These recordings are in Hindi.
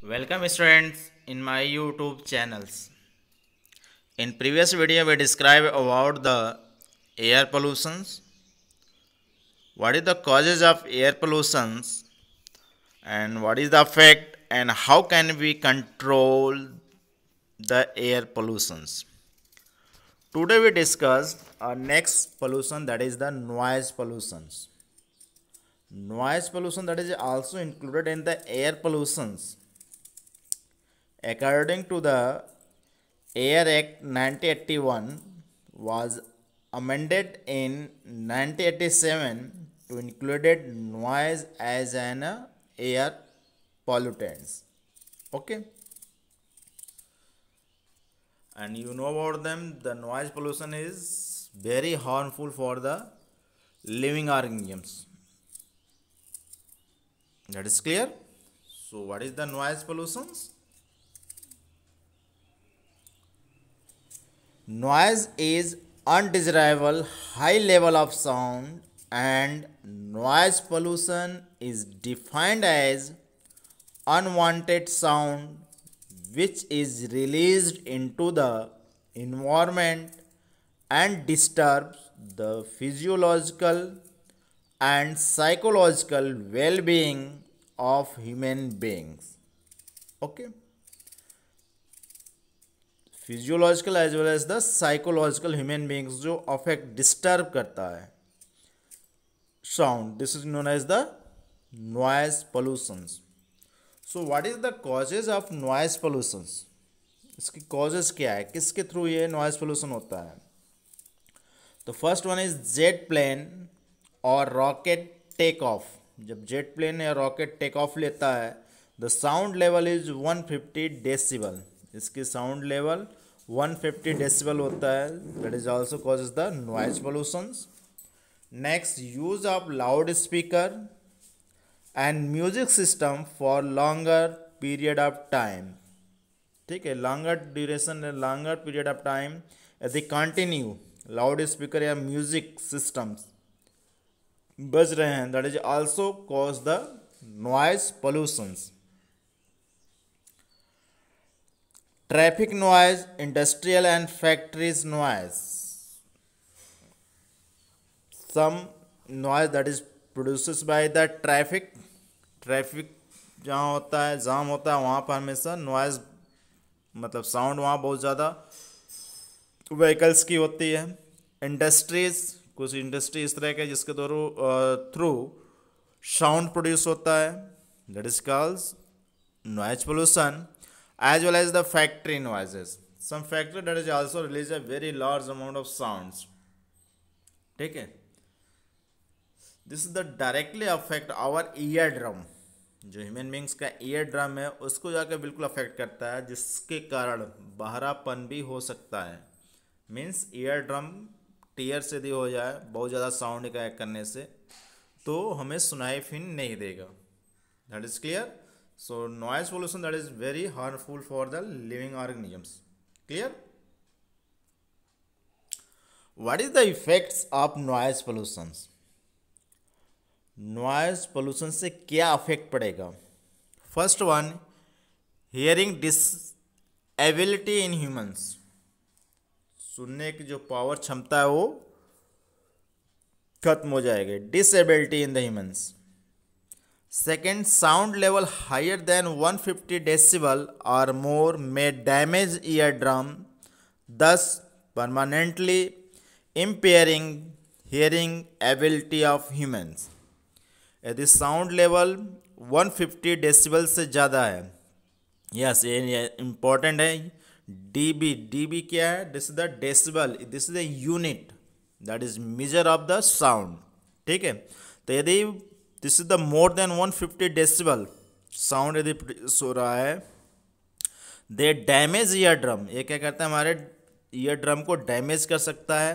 Welcome students in my YouTube channels. In previous video we described about the air pollutions. What is the causes of air pollutions and what is the effect and how can we control the air pollutions. Today we discuss our next pollution that is the noise pollutions. Noise pollution that is also included in the air pollutions according to the air act 1981 was amended in 1987 to it noise as an air pollutants okay and you know about them the noise pollution is very harmful for the living organisms that is clear so what is the noise pollutions Noise is undesirable high level of sound and noise pollution is defined as unwanted sound which is released into the environment and disturbs the physiological and psychological well-being of human beings okay physiological as well as the psychological human beings जो अफेक्ट डिस्टर्ब करता है sound this is known as the noise pollutions so what is the causes of noise pollutions इसकी कॉजेज क्या है किसके थ्रू ये नॉइज पोल्यूशन होता है तो first one is jet plane और रॉकेट टेक ऑफ जब जेट प्लेन या रॉकेट टेक ऑफ लेता है the sound level is 150 decibel इसकी sound level one fifty decibel होता है that is also cause the noise pollution next use of loud speaker and music system for longer period of time ठीक है longer duration longer period of time यदि कंटिन्यू लाउड स्पीकर या म्यूजिक सिस्टम बज रहे हैं that is also cause the noise pollutions traffic noise industrial and factories noise some noise that is produce by the traffic traffic जहाँ होता है जाम होता है वहाँ पर हमेशा नॉइज़ मतलब साउंड वहाँ बहुत ज़्यादा व्हीकल्स की होती है इंडस्ट्रीज़ कुछ इंडस्ट्री इस तरह के जिसके थ्रू थ्रू साउंड प्रोड्यूस होता है that is calls noise pollution as well as the factory noises. Some factory that is also release a very large amount of sounds. ठीक है this the directly affect our ear drum जो ह्यूमन बींग्स का ईयर ड्रम है उसको जाके बिल्कुल अफेक्ट करता है जिसके कारण बहरापन भी हो सकता है मीन्स ईयर ड्रम टीयर से भी हो जाए बहुत ज़्यादा साउंड करने से तो हमें सुनाई फिन नहीं देगा that is clear so noise pollution that is very harmful for the living organisms clear what is the effects of noise pollution noise pollution se kya effect padega first one hearing disability in humans सुनने की जो पावर क्षमता है वो खत्म हो जाएगी disability in the humans second sound level higher than 150 fifty decibel और more may damage ear drum thus permanently impairing hearing ability of humans यदि साउंड लेवल 150 फिफ्टी डेसीबल से ज़्यादा है यस ये इम्पॉर्टेंट है डी बी डी बी क्या है this is the decibel this is the unit that is measure of the sound ठीक है तो यदि this is the more than 150 fifty decibel sound यदि प्रोड्यूस हो रहा है दे डैमेज ईयर ड्रम ये क्या करते हैं हमारे ईयर ड्रम को डैमेज कर सकता है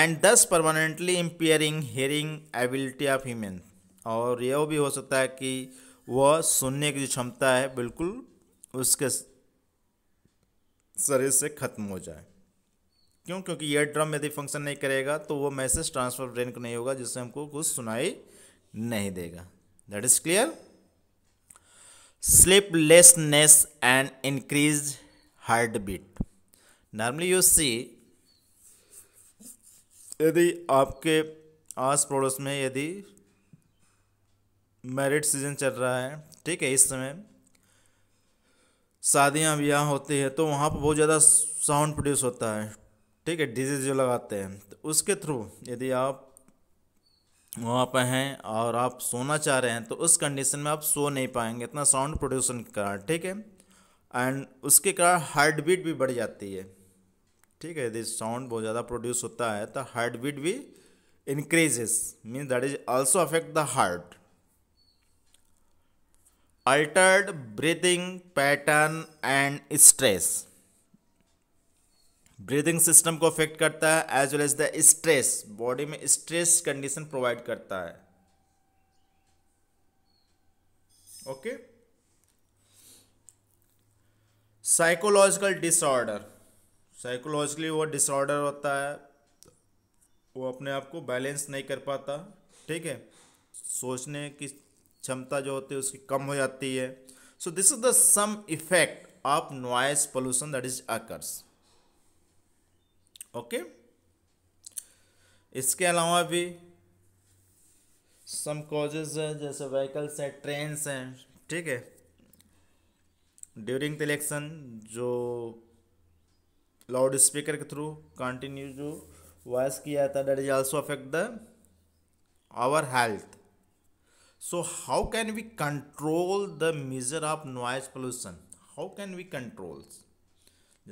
and thus permanently impairing hearing ability of human और यह भी हो सकता है कि वह सुनने की जो क्षमता है बिल्कुल उसके शरीर से ख़त्म हो जाए क्यों क्योंकि ईयर ड्रम यदि फंक्शन नहीं करेगा तो वो मैसेज ट्रांसफर ब्रेन को नहीं होगा जिससे हमको कुछ सुनाई नहीं देगा that is clear sleeplessness and increase heart beat normally you see यदि आपके आस पड़ोस में यदि मैरिड सीजन चल रहा है ठीक है इस समय शादियाँ ब्याह होती है तो वहाँ पर बहुत ज़्यादा साउंड प्रोड्यूस होता है ठीक है डीजे जो लगाते हैं तो उसके थ्रू यदि आप वहाँ पर हैं और आप सोना चाह रहे हैं तो उस कंडीशन में आप सो नहीं पाएंगे इतना साउंड प्रोड्यूशन के कारण ठीक है एंड उसके कारण हार्ट बीट भी बढ़ जाती है ठीक है यदि साउंड बहुत ज़्यादा प्रोड्यूस होता है तो हार्ट बीट भी increases mean that is also affect the heart altered breathing pattern and stress breathing system को अफेक्ट करता है as well as the stress body में स्ट्रेस कंडीशन प्रोवाइड करता है ओके साइकोलॉजिकल डिसऑर्डर साइकोलॉजिकली वो डिसऑर्डर होता है वो अपने आप को बैलेंस नहीं कर पाता ठीक है सोचने की क्षमता जो होती है उसकी कम हो जाती है so this is the some effect of noise pollution that is occurs okay इसके अलावा भी सम कॉजेज हैं जैसे व्हीकल्स हैं ट्रेन्स हैं ठीक है ड्यूरिंग द इलेक्शन जो लाउड स्पीकर के थ्रू कंटिन्यू जो वॉइस किया था that is also affect the our health so how can we control the measure of noise pollution how can we control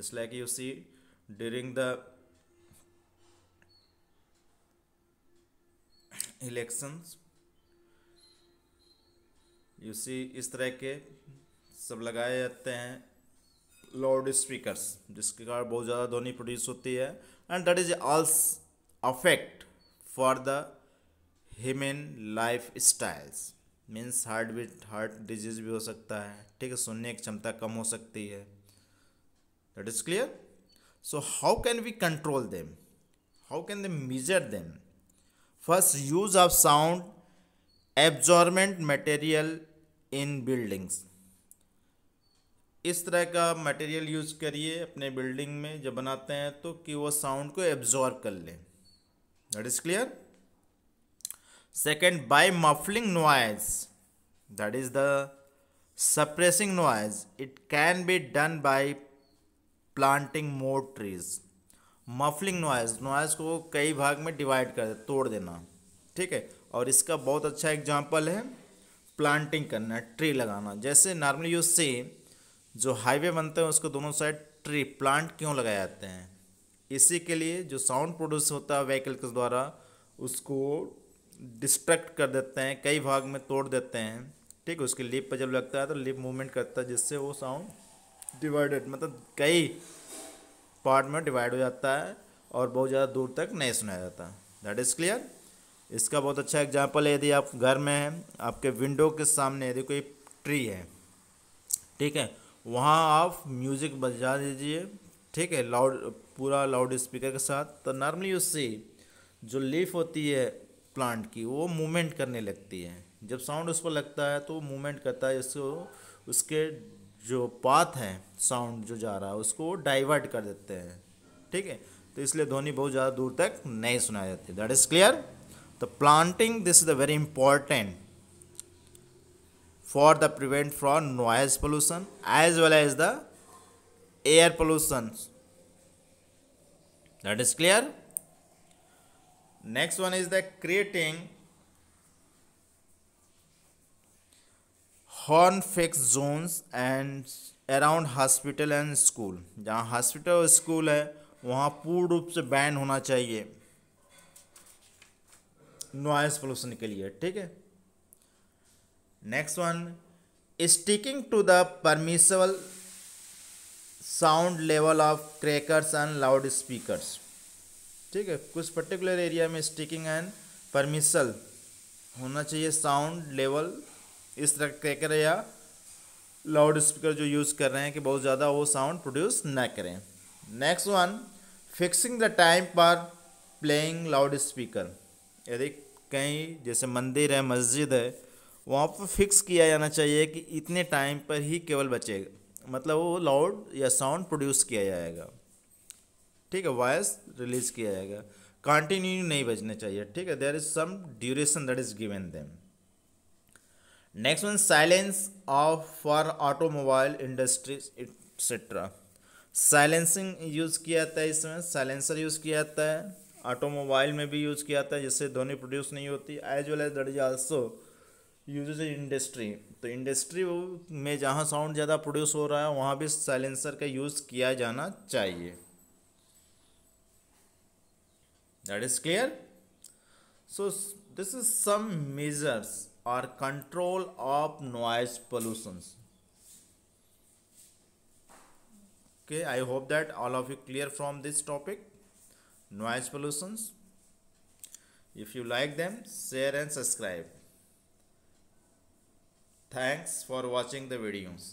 just like you see during the elections see इस तरह के सब लगाए जाते हैं लाउड स्पीकर्स जिसके कारण बहुत ज़्यादा ध्वनि प्रोड्यूस होती है and that is also affect for the human life styles means heart beat heart disease भी हो सकता है ठीक है सुनने की क्षमता कम हो सकती है that is clear so how can we control them how can they measure them first use of sound absorbent material in buildings इस तरह का मटेरियल यूज करिए अपने बिल्डिंग में जब बनाते हैं तो कि वो साउंड को एब्जॉर्ब कर लें that is clear second by muffling noise that is the suppressing noise it can be done by planting more trees muffling noise noise को कई भाग में डिवाइड कर तोड़ देना ठीक है और इसका बहुत अच्छा एग्जाम्पल है प्लांटिंग करना ट्री लगाना जैसे नॉर्मली यू से जो हाईवे बनते हैं उसको दोनों साइड ट्री प्लांट क्यों लगाए जाते हैं इसी के लिए जो साउंड प्रोड्यूस होता है व्हीकल के द्वारा उसको डिस्ट्रैक्ट कर देते हैं कई भाग में तोड़ देते हैं ठीक है उसके लिप पर जब लगता है तो लिप मूवमेंट करता है जिससे वो साउंड डिवाइडेड मतलब कई पार्ट में डिवाइड हो जाता है और बहुत ज़्यादा दूर तक नहीं सुनाया जाता दैट इज़ क्लियर इसका बहुत अच्छा एग्जाम्पल है यदि आप घर में हैं आपके विंडो के सामने यदि कोई ट्री है ठीक है वहाँ आप म्यूज़िक बजा दीजिए ठीक है लाउड पूरा लाउड स्पीकर के साथ तो नॉर्मली उससे जो लीफ होती है प्लांट की वो मूवमेंट करने लगती है जब साउंड उस पर लगता है तो वो मूवमेंट करता है जिससे उसके जो पाथ है साउंड जो जा रहा है उसको डाइवर्ट कर देते हैं ठीक है तो इसलिए ध्वनि बहुत ज़्यादा दूर तक नहीं सुनाई जाती दैट इज क्लियर तो planting this is the very important for the prevent from noise pollution as well as the air pollution that is clear next one is the creating horn free zones and around hospital and school जहाँ हॉस्पिटल और स्कूल है वहाँ पूर्ण रूप से बैन होना चाहिए नॉइस पोल्यूशन के लिए ठीक है next one sticking to the permissible sound level of crackers and loud speakers ठीक है कुछ पर्टिकुलर एरिया में स्टिकिंग एंड परमिशल होना चाहिए साउंड लेवल इस तरह क्रैकर या लाउड स्पीकर जो यूज़ कर रहे हैं कि बहुत ज़्यादा वो साउंड प्रोड्यूस ना करें next one fixing the time पर प्लेइंग लाउड स्पीकर यदि कहीं जैसे मंदिर है मस्जिद है वहाँ पर फिक्स किया जाना चाहिए कि इतने टाइम पर ही केवल बचेगा मतलब वो लाउड या साउंड प्रोड्यूस किया जाएगा ठीक है वॉइस रिलीज किया जाएगा कंटिन्यू नहीं बजने चाहिए ठीक है there is some duration that is given them next one silence of for automobile industry etcetera silencing use किया जाता है इसमें साइलेंसर यूज़ किया जाता है ऑटोमोबाइल में भी यूज़ किया जाता है जिससे ध्वनि प्रोड्यूस नहीं होती as well as that is also use industry तो इंडस्ट्री में जहाँ साउंड ज़्यादा प्रोड्यूस हो रहा है वहाँ भी साइलेंसर का यूज़ किया जाना चाहिए that is clear so this is some measures or control of noise pollutions okay i hope that all of you clear from this topic noise pollutions if you like them share and subscribe thanks for watching the videos